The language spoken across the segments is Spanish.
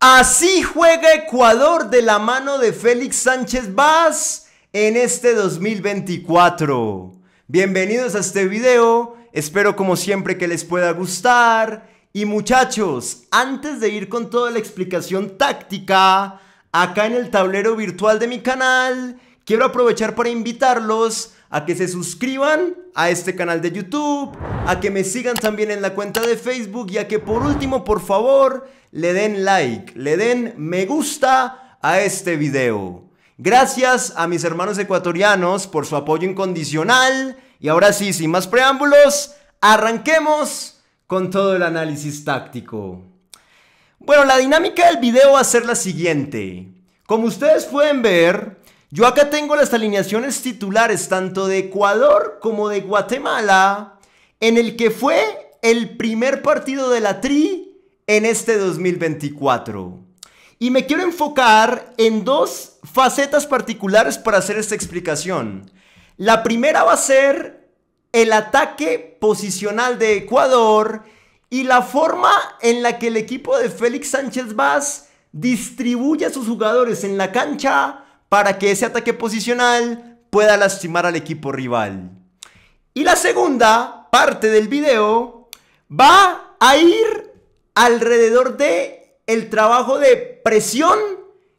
Así juega Ecuador de la mano de Félix Sánchez Vaz en este 2024. Bienvenidos a este video, espero como siempre que les pueda gustar. Y muchachos, antes de ir con toda la explicación táctica, acá en el tablero virtual de mi canal, Quiero aprovechar para invitarlos a que se suscriban a este canal de YouTube, a que me sigan también en la cuenta de Facebook y a que por último, por favor, le den like, le den me gusta a este video. Gracias a mis hermanos ecuatorianos por su apoyo incondicional y ahora sí, sin más preámbulos, arranquemos con todo el análisis táctico. Bueno, la dinámica del video va a ser la siguiente. Como ustedes pueden ver, yo acá tengo las alineaciones titulares tanto de Ecuador como de Guatemala, en el que fue el primer partido de la Tri en este 2024. Y me quiero enfocar en dos facetas particulares para hacer esta explicación. La primera va a ser el ataque posicional de Ecuador y la forma en la que el equipo de Félix Sánchez Vaz distribuye a sus jugadores en la cancha para que ese ataque posicional pueda lastimar al equipo rival. Y la segunda parte del video va a ir alrededor de el trabajo de presión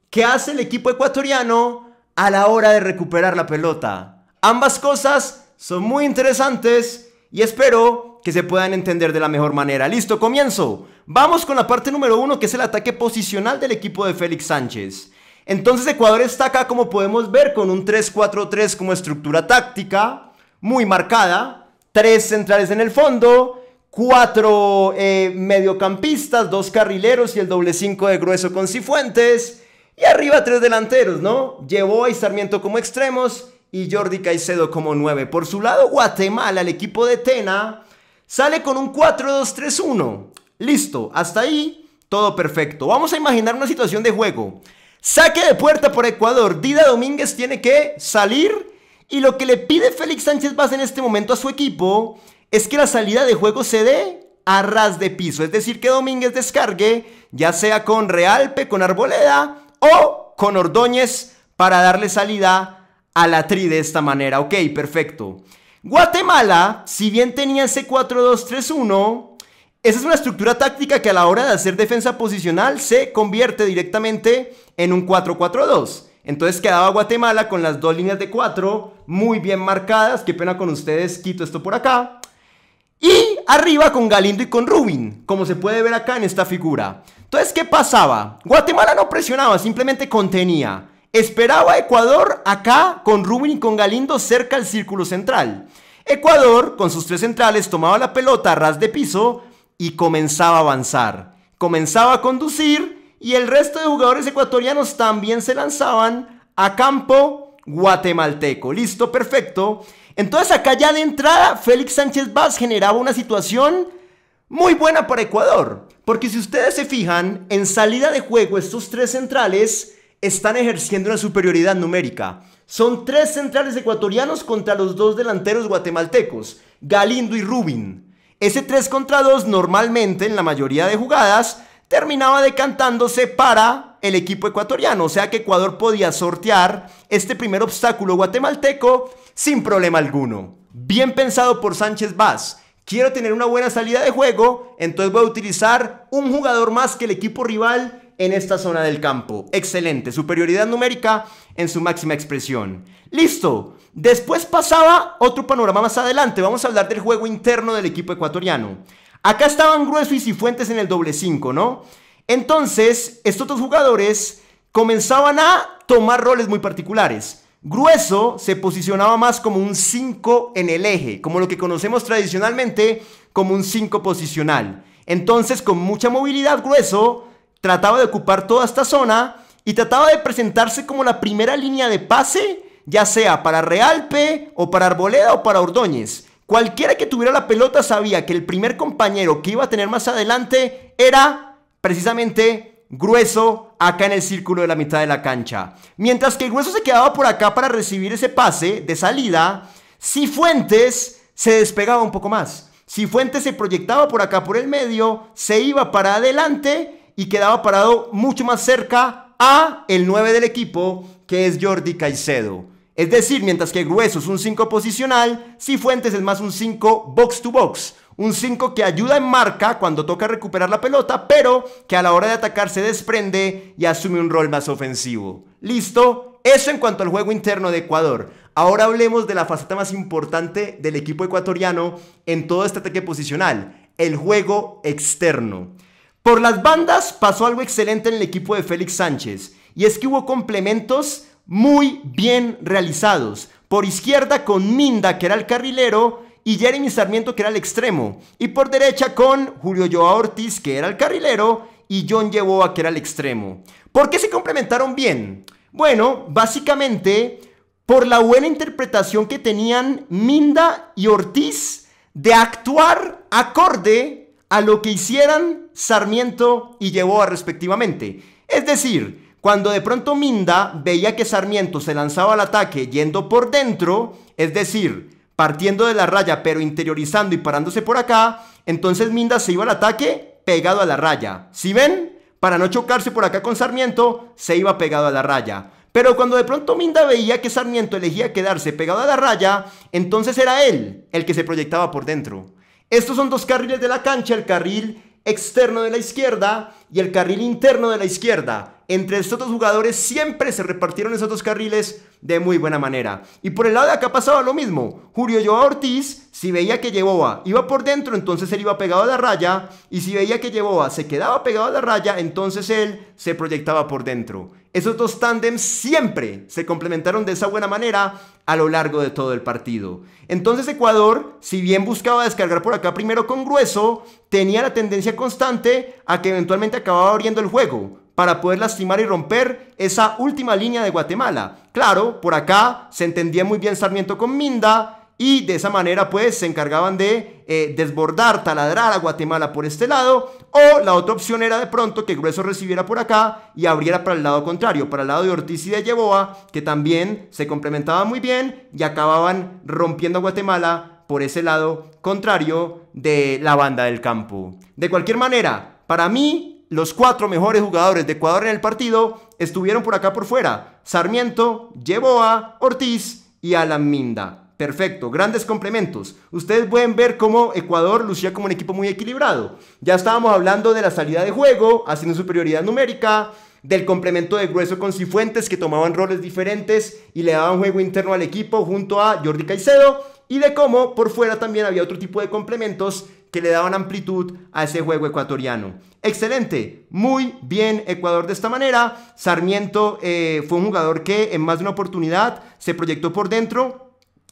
que hace el equipo ecuatoriano a la hora de recuperar la pelota. Ambas cosas son muy interesantes y espero que se puedan entender de la mejor manera. Listo, comienzo. Vamos con la parte número uno que es el ataque posicional del equipo de Félix Sánchez. Entonces Ecuador está acá, como podemos ver, con un 3-4-3 como estructura táctica, muy marcada, tres centrales en el fondo, cuatro eh, mediocampistas, dos carrileros y el doble 5 de grueso con Cifuentes, y arriba tres delanteros, ¿no? Llevó a Sarmiento como extremos y Jordi Caicedo como nueve. Por su lado, Guatemala, el equipo de Tena, sale con un 4-2-3-1. Listo, hasta ahí todo perfecto. Vamos a imaginar una situación de juego. Saque de puerta por Ecuador. Dida Domínguez tiene que salir. Y lo que le pide Félix Sánchez Vaz en este momento a su equipo es que la salida de juego se dé a ras de piso. Es decir, que Domínguez descargue, ya sea con Realpe, con Arboleda o con Ordóñez para darle salida a la tri de esta manera. Ok, perfecto. Guatemala, si bien tenía ese 4-2-3-1, esa es una estructura táctica que a la hora de hacer defensa posicional se convierte directamente en un 4-4-2. Entonces quedaba Guatemala con las dos líneas de 4 muy bien marcadas. Qué pena con ustedes, quito esto por acá. Y arriba con Galindo y con Rubin, como se puede ver acá en esta figura. Entonces, ¿qué pasaba? Guatemala no presionaba, simplemente contenía. Esperaba a Ecuador acá con Rubin y con Galindo cerca al círculo central. Ecuador, con sus tres centrales, tomaba la pelota a ras de piso, y comenzaba a avanzar. Comenzaba a conducir y el resto de jugadores ecuatorianos también se lanzaban a campo guatemalteco. Listo, perfecto. Entonces acá ya de entrada Félix Sánchez Vaz generaba una situación muy buena para Ecuador. Porque si ustedes se fijan, en salida de juego estos tres centrales están ejerciendo una superioridad numérica. Son tres centrales ecuatorianos contra los dos delanteros guatemaltecos, Galindo y Rubin. Ese 3 contra 2 normalmente en la mayoría de jugadas terminaba decantándose para el equipo ecuatoriano, o sea que Ecuador podía sortear este primer obstáculo guatemalteco sin problema alguno. Bien pensado por Sánchez Vaz. Quiero tener una buena salida de juego, entonces voy a utilizar un jugador más que el equipo rival en esta zona del campo. Excelente, superioridad numérica en su máxima expresión. Listo, Después pasaba otro panorama más adelante. Vamos a hablar del juego interno del equipo ecuatoriano. Acá estaban Grueso y Cifuentes en el doble 5, ¿no? Entonces, estos dos jugadores comenzaban a tomar roles muy particulares. Grueso se posicionaba más como un 5 en el eje, como lo que conocemos tradicionalmente como un 5 posicional. Entonces, con mucha movilidad, Grueso trataba de ocupar toda esta zona y trataba de presentarse como la primera línea de pase ya sea para Realpe o para Arboleda o para Ordóñez. Cualquiera que tuviera la pelota sabía que el primer compañero que iba a tener más adelante era precisamente grueso acá en el círculo de la mitad de la cancha. Mientras que grueso se quedaba por acá para recibir ese pase de salida, Cifuentes se despegaba un poco más. Cifuentes se proyectaba por acá por el medio, se iba para adelante y quedaba parado mucho más cerca a el 9 del equipo, que es Jordi Caicedo. Es decir, mientras que Grueso es un 5 posicional, Cifuentes es más un 5 box to box. Un 5 que ayuda en marca cuando toca recuperar la pelota, pero que a la hora de atacar se desprende y asume un rol más ofensivo. ¿Listo? Eso en cuanto al juego interno de Ecuador. Ahora hablemos de la faceta más importante del equipo ecuatoriano en todo este ataque posicional, el juego externo. Por las bandas pasó algo excelente en el equipo de Félix Sánchez, y es que hubo complementos muy bien realizados. Por izquierda con Minda, que era el carrilero, y Jeremy Sarmiento, que era el extremo. Y por derecha con Julio Joao Ortiz, que era el carrilero, y John Yeboa, que era el extremo. ¿Por qué se complementaron bien? Bueno, básicamente por la buena interpretación que tenían Minda y Ortiz de actuar acorde a lo que hicieran Sarmiento y Yeboa respectivamente. Es decir, cuando de pronto Minda veía que Sarmiento se lanzaba al ataque yendo por dentro, es decir, partiendo de la raya pero interiorizando y parándose por acá, entonces Minda se iba al ataque pegado a la raya. Si ven? Para no chocarse por acá con Sarmiento, se iba pegado a la raya. Pero cuando de pronto Minda veía que Sarmiento elegía quedarse pegado a la raya, entonces era él el que se proyectaba por dentro. Estos son dos carriles de la cancha, el carril externo de la izquierda y el carril interno de la izquierda. Entre estos dos jugadores siempre se repartieron esos dos carriles de muy buena manera. Y por el lado de acá pasaba lo mismo. Julio Joao Ortiz, si veía que Llevoa iba por dentro, entonces él iba pegado a la raya. Y si veía que Llevoa se quedaba pegado a la raya, entonces él se proyectaba por dentro esos dos tándems siempre se complementaron de esa buena manera a lo largo de todo el partido. Entonces Ecuador, si bien buscaba descargar por acá primero con grueso, tenía la tendencia constante a que eventualmente acababa abriendo el juego para poder lastimar y romper esa última línea de Guatemala. Claro, por acá se entendía muy bien Sarmiento con Minda, y de esa manera pues se encargaban de eh, desbordar, taladrar a Guatemala por este lado o la otra opción era de pronto que Grueso recibiera por acá y abriera para el lado contrario, para el lado de Ortiz y de Yeboa que también se complementaban muy bien y acababan rompiendo a Guatemala por ese lado contrario de la banda del campo. De cualquier manera, para mí los cuatro mejores jugadores de Ecuador en el partido estuvieron por acá por fuera, Sarmiento, Yeboa, Ortiz y Alan Minda. Perfecto, grandes complementos. Ustedes pueden ver cómo Ecuador lucía como un equipo muy equilibrado. Ya estábamos hablando de la salida de juego, haciendo superioridad numérica, del complemento de grueso con Cifuentes que tomaban roles diferentes y le daban juego interno al equipo junto a Jordi Caicedo y de cómo por fuera también había otro tipo de complementos que le daban amplitud a ese juego ecuatoriano. Excelente, muy bien Ecuador de esta manera. Sarmiento eh, fue un jugador que en más de una oportunidad se proyectó por dentro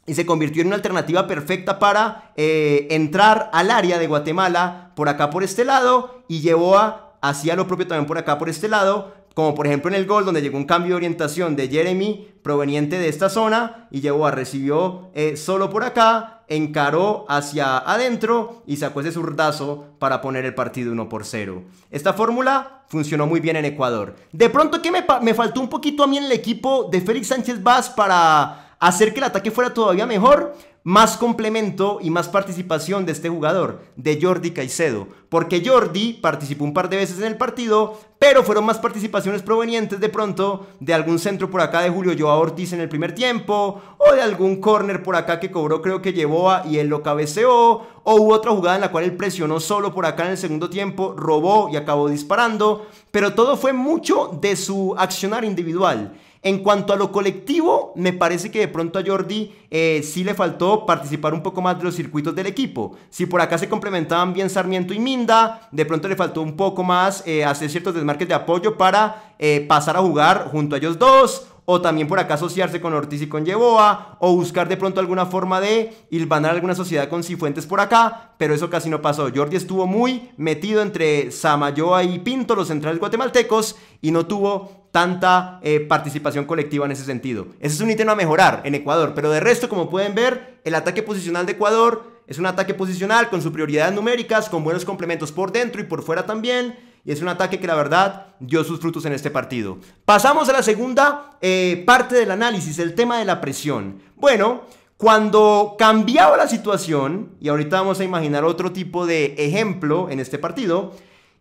y se convirtió en una alternativa perfecta para eh, entrar al área de Guatemala por acá por este lado y llevó a hacía lo propio también por acá por este lado como por ejemplo en el gol donde llegó un cambio de orientación de Jeremy proveniente de esta zona y llevó a recibió eh, solo por acá encaró hacia adentro y sacó ese zurdazo para poner el partido 1 por 0. Esta fórmula funcionó muy bien en Ecuador. De pronto que me, me faltó un poquito a mí en el equipo de Félix Sánchez Vaz para hacer que el ataque fuera todavía mejor, más complemento y más participación de este jugador, de Jordi Caicedo, porque Jordi participó un par de veces en el partido, pero fueron más participaciones provenientes de pronto de algún centro por acá de Julio Joao Ortiz en el primer tiempo, o de algún córner por acá que cobró creo que llevó a y él lo cabeceó, o hubo otra jugada en la cual él presionó solo por acá en el segundo tiempo, robó y acabó disparando, pero todo fue mucho de su accionar individual. En cuanto a lo colectivo, me parece que de pronto a Jordi eh, sí le faltó participar un poco más de los circuitos del equipo. Si por acá se complementaban bien Sarmiento y Minda, de pronto le faltó un poco más eh, hacer ciertos desmarques de apoyo para eh, pasar a jugar junto a ellos dos o también por acá asociarse con Ortiz y con Yeboa, o buscar de pronto alguna forma de hilvanar alguna sociedad con Cifuentes por acá, pero eso casi no pasó. Jordi estuvo muy metido entre Samayoa y Pinto, los centrales guatemaltecos, y no tuvo tanta eh, participación colectiva en ese sentido. Ese es un ítem a mejorar en Ecuador, pero de resto, como pueden ver, el ataque posicional de Ecuador es un ataque posicional con prioridad numéricas, con buenos complementos por dentro y por fuera también. Y es un ataque que la verdad dio sus frutos en este partido. Pasamos a la segunda eh, parte del análisis, el tema de la presión. Bueno, cuando cambiaba la situación, y ahorita vamos a imaginar otro tipo de ejemplo en este partido,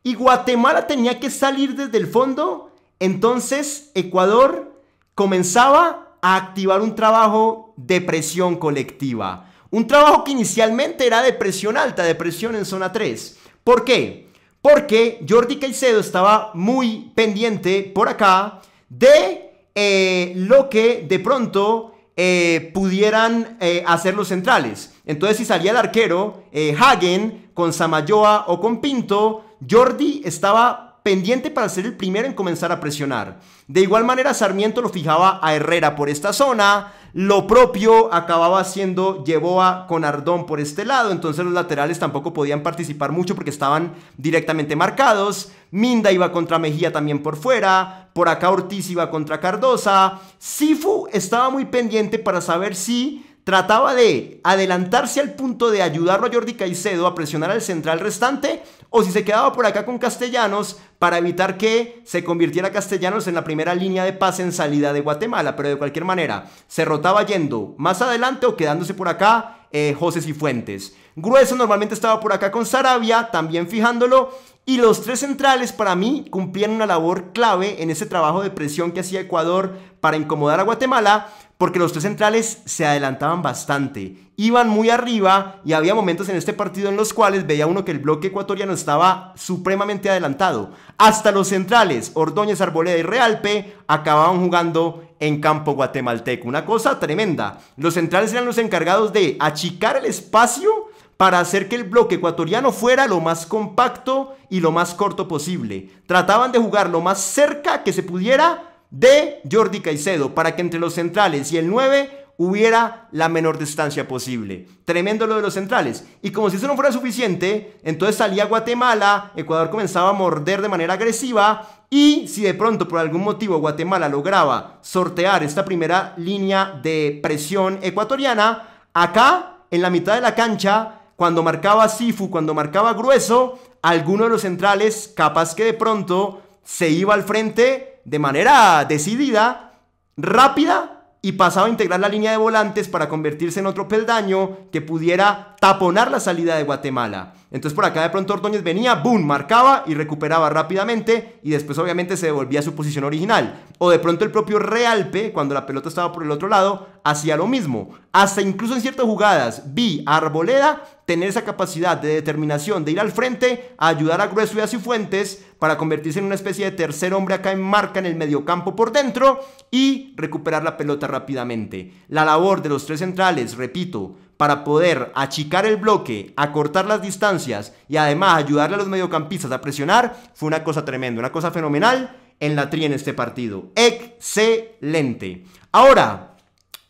y Guatemala tenía que salir desde el fondo entonces Ecuador comenzaba a activar un trabajo de presión colectiva. Un trabajo que inicialmente era de presión alta, de presión en zona 3. ¿Por qué? Porque Jordi Caicedo estaba muy pendiente por acá de eh, lo que de pronto eh, pudieran eh, hacer los centrales. Entonces, si salía el arquero, Hagen, con Samayoa o con Pinto, Jordi estaba pendiente para ser el primero en comenzar a presionar. De igual manera, Sarmiento lo fijaba a Herrera por esta zona, lo propio acababa haciendo Llevoa con Ardón por este lado, entonces los laterales tampoco podían participar mucho porque estaban directamente marcados. Minda iba contra Mejía también por fuera, por acá Ortiz iba contra Cardosa. Sifu estaba muy pendiente para saber si trataba de adelantarse al punto de ayudarlo a Jordi Caicedo a presionar al central restante o si se quedaba por acá con Castellanos para evitar que se convirtiera Castellanos en la primera línea de pase en salida de Guatemala. Pero de cualquier manera, se rotaba yendo más adelante o quedándose por acá eh, José Cifuentes. Grueso normalmente estaba por acá con Sarabia, también fijándolo. Y los tres centrales para mí cumplían una labor clave en ese trabajo de presión que hacía Ecuador para incomodar a Guatemala porque los tres centrales se adelantaban bastante, iban muy arriba y había momentos en este partido en los cuales veía uno que el bloque ecuatoriano estaba supremamente adelantado. Hasta los centrales, Ordóñez, Arboleda y Realpe, acababan jugando en campo guatemalteco. Una cosa tremenda. Los centrales eran los encargados de achicar el espacio para hacer que el bloque ecuatoriano fuera lo más compacto y lo más corto posible. Trataban de jugar lo más cerca que se pudiera de Jordi Caicedo para que entre los centrales y el 9 hubiera la menor distancia posible. Tremendo lo de los centrales. Y como si eso no fuera suficiente, entonces salía Guatemala, Ecuador comenzaba a morder de manera agresiva y si de pronto por algún motivo Guatemala lograba sortear esta primera línea de presión ecuatoriana, acá en la mitad de la cancha, cuando marcaba Sifu, cuando marcaba Grueso, alguno de los centrales capaz que de pronto se iba al frente de manera decidida, rápida y pasaba a integrar la línea de volantes para convertirse en otro peldaño que pudiera taponar la salida de Guatemala. Entonces por acá de pronto Ordóñez venía, boom, marcaba y recuperaba rápidamente y después obviamente se devolvía a su posición original. O de pronto el propio Realpe, cuando la pelota estaba por el otro lado, hacía lo mismo. Hasta incluso en ciertas jugadas vi a Arboleda tener esa capacidad de determinación de ir al frente, a ayudar a Grueso y a Cifuentes para convertirse en una especie de tercer hombre acá en marca en el mediocampo por dentro y recuperar la pelota rápidamente. La labor de los tres centrales, repito, para poder achicar el bloque, acortar las distancias y además ayudarle a los mediocampistas a presionar, fue una cosa tremenda, una cosa fenomenal en la tri en este partido. Excelente. Ahora,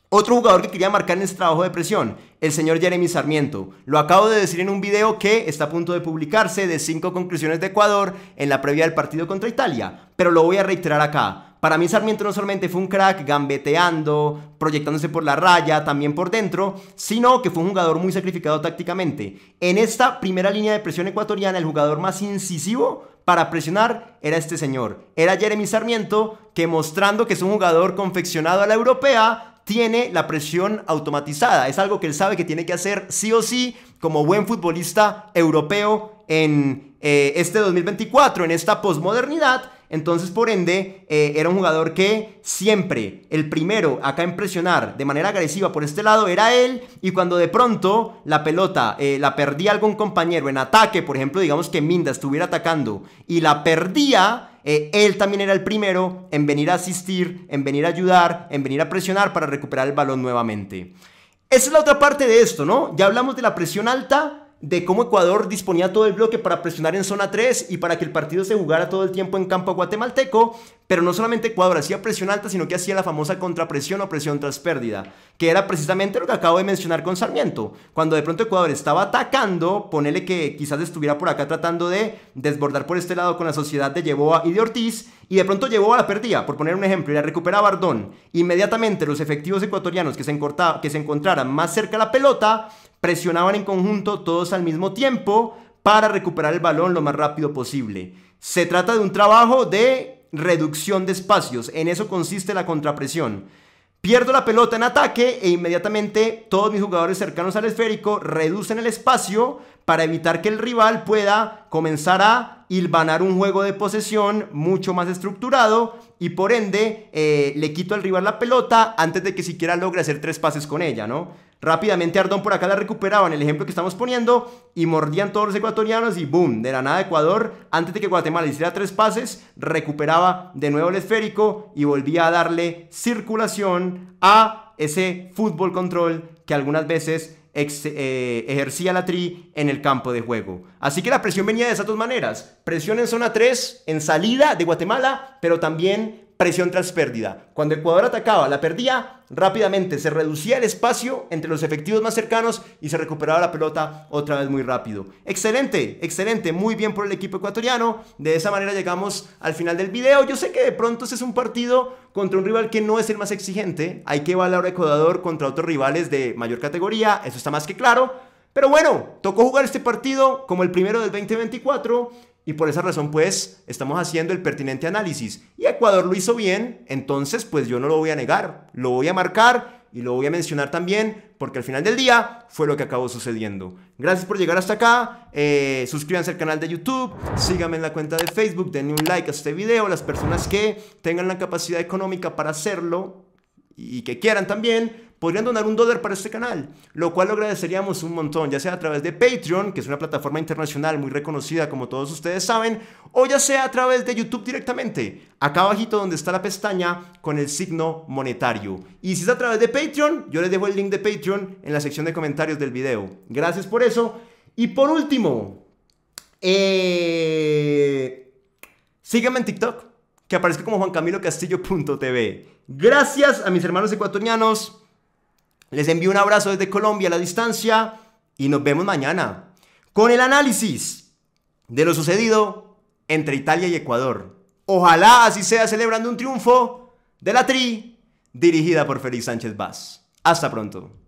otro jugador que quería marcar en este trabajo de presión, el señor Jeremy Sarmiento. Lo acabo de decir en un video que está a punto de publicarse de cinco conclusiones de Ecuador en la previa del partido contra Italia, pero lo voy a reiterar acá. Para mí Sarmiento no solamente fue un crack gambeteando, proyectándose por la raya, también por dentro, sino que fue un jugador muy sacrificado tácticamente. En esta primera línea de presión ecuatoriana, el jugador más incisivo para presionar era este señor. Era Jeremy Sarmiento, que mostrando que es un jugador confeccionado a la europea, tiene la presión automatizada. Es algo que él sabe que tiene que hacer sí o sí como buen futbolista europeo en eh, este 2024, en esta posmodernidad entonces, por ende, eh, era un jugador que siempre el primero acá en presionar de manera agresiva por este lado era él. Y cuando de pronto la pelota eh, la perdía algún compañero en ataque, por ejemplo, digamos que Minda estuviera atacando y la perdía, eh, él también era el primero en venir a asistir, en venir a ayudar, en venir a presionar para recuperar el balón nuevamente. Esa es la otra parte de esto, ¿no? Ya hablamos de la presión alta, de cómo Ecuador disponía todo el bloque para presionar en zona 3 y para que el partido se jugara todo el tiempo en campo guatemalteco, pero no solamente Ecuador hacía presión alta, sino que hacía la famosa contrapresión o presión tras pérdida, que era precisamente lo que acabo de mencionar con Sarmiento. Cuando de pronto Ecuador estaba atacando, ponele que quizás estuviera por acá tratando de desbordar por este lado con la sociedad de Llevoa y de Ortiz, y de pronto a la perdía, por poner un ejemplo, y la recuperaba Bardón. Inmediatamente los efectivos ecuatorianos que se, que se encontraran más cerca de la pelota presionaban en conjunto todos al mismo tiempo para recuperar el balón lo más rápido posible. Se trata de un trabajo de reducción de espacios, en eso consiste la contrapresión. Pierdo la pelota en ataque e inmediatamente todos mis jugadores cercanos al esférico reducen el espacio para evitar que el rival pueda comenzar a hilvanar un juego de posesión mucho más estructurado y por ende eh, le quito al rival la pelota antes de que siquiera logre hacer tres pases con ella, ¿no? Rápidamente Ardón por acá la recuperaba en el ejemplo que estamos poniendo y mordían todos los ecuatorianos y boom, de la nada Ecuador, antes de que Guatemala hiciera tres pases, recuperaba de nuevo el esférico y volvía a darle circulación a ese fútbol control que algunas veces eh, ejercía la tri en el campo de juego. Así que la presión venía de esas dos maneras, presión en zona 3, en salida de Guatemala, pero también presión tras pérdida. Cuando Ecuador atacaba, la perdía rápidamente, se reducía el espacio entre los efectivos más cercanos y se recuperaba la pelota otra vez muy rápido. Excelente, excelente, muy bien por el equipo ecuatoriano. De esa manera llegamos al final del video. Yo sé que de pronto ese es un partido contra un rival que no es el más exigente. Hay que valorar a Ecuador contra otros rivales de mayor categoría, eso está más que claro. Pero bueno, tocó jugar este partido como el primero del 2024 y por esa razón, pues, estamos haciendo el pertinente análisis. Y Ecuador lo hizo bien, entonces, pues yo no lo voy a negar, lo voy a marcar y lo voy a mencionar también, porque al final del día fue lo que acabó sucediendo. Gracias por llegar hasta acá, eh, suscríbanse al canal de YouTube, síganme en la cuenta de Facebook, denle un like a este video, las personas que tengan la capacidad económica para hacerlo y que quieran también, podrían donar un dólar para este canal, lo cual lo agradeceríamos un montón, ya sea a través de Patreon, que es una plataforma internacional muy reconocida como todos ustedes saben, o ya sea a través de YouTube directamente, acá abajito donde está la pestaña con el signo monetario. Y si es a través de Patreon, yo les dejo el link de Patreon en la sección de comentarios del video. Gracias por eso. Y por último, eh... sígueme en TikTok, que aparezca como juancamilocastillo.tv. Gracias a mis hermanos ecuatorianos. Les envío un abrazo desde Colombia a la distancia y nos vemos mañana con el análisis de lo sucedido entre Italia y Ecuador. Ojalá así sea celebrando un triunfo de la Tri dirigida por Félix Sánchez Vaz. Hasta pronto.